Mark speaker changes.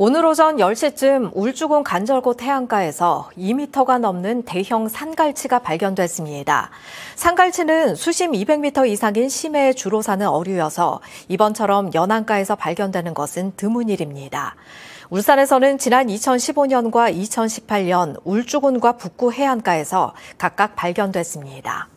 Speaker 1: 오늘 오전 10시쯤 울주군 간절곶 해안가에서 2m가 넘는 대형 산갈치가 발견됐습니다. 산갈치는 수심 200m 이상인 심해에 주로 사는 어류여서 이번처럼 연안가에서 발견되는 것은 드문 일입니다. 울산에서는 지난 2015년과 2018년 울주군과 북구 해안가에서 각각 발견됐습니다.